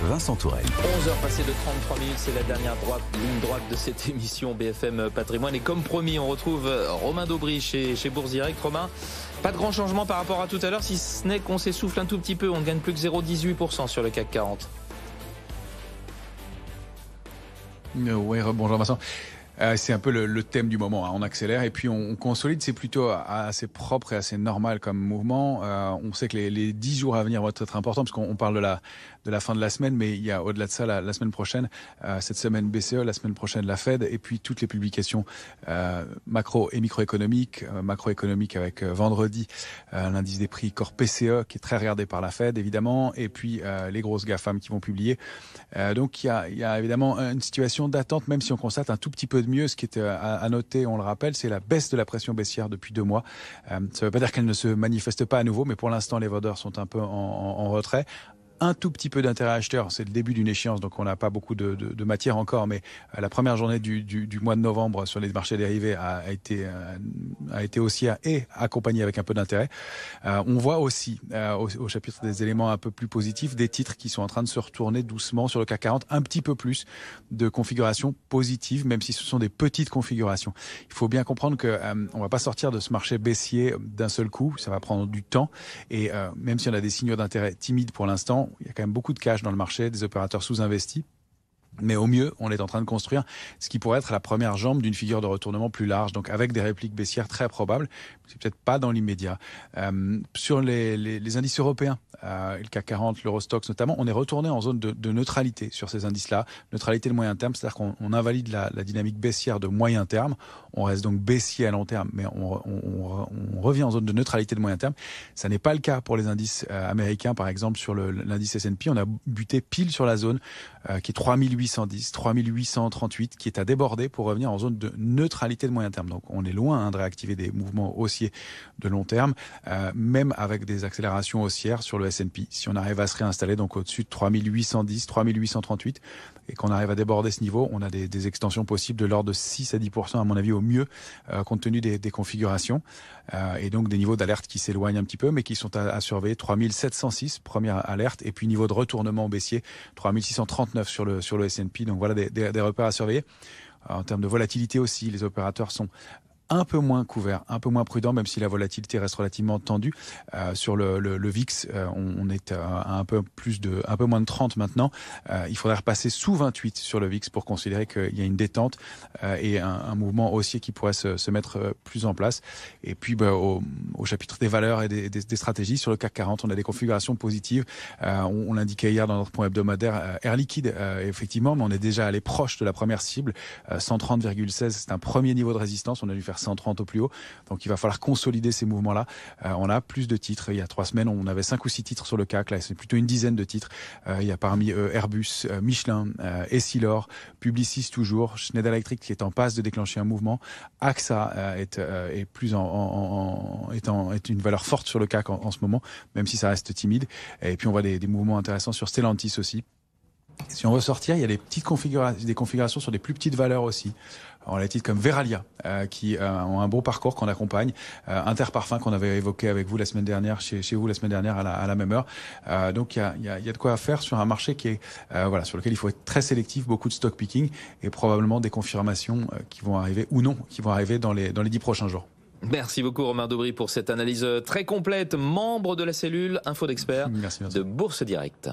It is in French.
Vincent Tourelle 11h passées de 33 minutes, c'est la dernière droite, ligne droite de cette émission BFM Patrimoine. Et comme promis, on retrouve euh, Romain Daubry chez, chez Romain, pas de grand changement par rapport à tout à l'heure, si ce n'est qu'on s'essouffle un tout petit peu. On gagne plus que 0,18% sur le CAC 40. Euh, oui, bonjour Vincent. Euh, c'est un peu le, thème du moment. Hein. On accélère et puis on, consolide. C'est plutôt assez propre et assez normal comme mouvement. Euh, on sait que les, dix 10 jours à venir vont être très importants parce qu'on parle de la, fin de la semaine, mais il y a au-delà de ça la, semaine prochaine, euh, cette semaine BCE, la semaine prochaine la Fed et puis toutes les publications macro et microéconomiques. macroéconomiques avec vendredi l'indice des prix corps PCE qui est très regardé par la Fed évidemment et puis les grosses GAFAM qui vont publier. donc il y il y a évidemment une situation d'attente même si on constate un tout petit peu de mieux. Ce qui est euh, à noter, on le rappelle, c'est la baisse de la pression baissière depuis deux mois. Euh, ça ne veut pas dire qu'elle ne se manifeste pas à nouveau, mais pour l'instant, les vendeurs sont un peu en, en retrait un tout petit peu d'intérêt acheteur. C'est le début d'une échéance, donc on n'a pas beaucoup de, matière encore. Mais euh, la première journée du, mois de novembre sur les marchés dérivés a, été euh, a été haussière et accompagnée avec un peu d'intérêt. Euh, on voit aussi au, chapitre des éléments un peu plus positifs des titres qui sont en train de se retourner doucement sur le CAC 40, un petit peu plus de configurations positives, même si ce sont des petites configurations. Il faut bien comprendre que ne on va pas sortir de ce marché baissier d'un seul coup. Ça va prendre du temps et même si on a des signaux d'intérêt timides pour l'instant, il y a quand même beaucoup de cash dans le marché, des opérateurs sous-investis. Mais au mieux, on est en train de construire ce qui pourrait être la première jambe d'une figure de retournement plus large, donc avec des répliques baissières très probables. C'est peut-être pas dans l'immédiat. Euh, sur les, indices européens, euh, le CAC 40, l'Eurostox notamment, on est retourné en zone de, neutralité sur ces indices-là. Neutralité de moyen terme, c'est-à-dire qu'on invalide la, dynamique baissière de moyen terme. On reste donc baissier à long terme, mais on, revient en zone de neutralité de moyen terme. Ça n'est pas le cas pour les indices euh, américains, par exemple sur l'indice S&P. On a buté pile sur la zone qui est 3800 3810, 3838 qui est à déborder pour revenir en zone de neutralité de moyen terme. Donc on est loin hein, de réactiver des mouvements haussiers de long terme, euh, même avec des accélérations haussières sur le S&P. Si on arrive à se réinstaller donc au-dessus de 3810, 3838 et qu'on arrive à déborder ce niveau, on a des, extensions possibles de l'ordre de 6 à 10 à mon avis au mieux euh, compte tenu des, configurations euh, et donc des niveaux d'alerte qui s'éloignent un petit peu mais qui sont à, surveiller 3706 première alerte et puis niveau de retournement baissier 3639 sur le sur le donc voilà des, des repères à surveiller euh, en termes de volatilité aussi, les opérateurs sont un peu moins couvert, un peu moins prudent, même si la volatilité reste relativement tendue. Euh, sur le, VIX, euh, on, est euh, à un peu, plus de, un peu moins de 30 maintenant. il faudrait repasser sous 28 sur le VIX pour considérer qu'il y a une détente et un, mouvement haussier qui pourrait se, mettre plus en place. Et puis bah, au, chapitre des valeurs et des, stratégies, sur le CAC 40, on a des configurations positives. on, on l'indiquait hier dans notre point hebdomadaire, Air Liquide, effectivement, mais on est déjà allé proche de la première cible. 130,16, c'est un premier niveau de résistance. On a dû faire 130 au plus haut. Donc il va falloir consolider ces mouvements-là. Euh, on a plus de titres. Il y a trois semaines, on avait cinq ou six titres sur le CAC. Là, c'est plutôt une dizaine de titres. Euh, il y a parmi euh, Airbus, Michelin, Essilor, Publicis toujours, Schneider Electric qui est en passe de déclencher un mouvement. AXA est, plus en, est une valeur forte sur le CAC en, ce moment, même si ça reste timide. Et puis on voit des mouvements intéressants sur Stellantis aussi. Si on veut sortir, il y a des petites configurations, des configurations sur des plus petites valeurs aussi. On a des titres comme Veralia, euh, qui euh, ont un beau parcours qu'on accompagne. Euh, Interparfum, qu'on avait évoqué avec vous la semaine dernière, chez, vous la semaine dernière à la, même heure. donc il y a, de quoi faire sur un marché qui est voilà sur lequel il faut être très sélectif, beaucoup de stock picking et probablement des confirmations qui vont arriver ou non, qui vont arriver dans les dans les dix prochains jours. Merci beaucoup Romain Dobry pour cette analyse très complète, membre de la cellule Info d'Expert de Bourse Directe.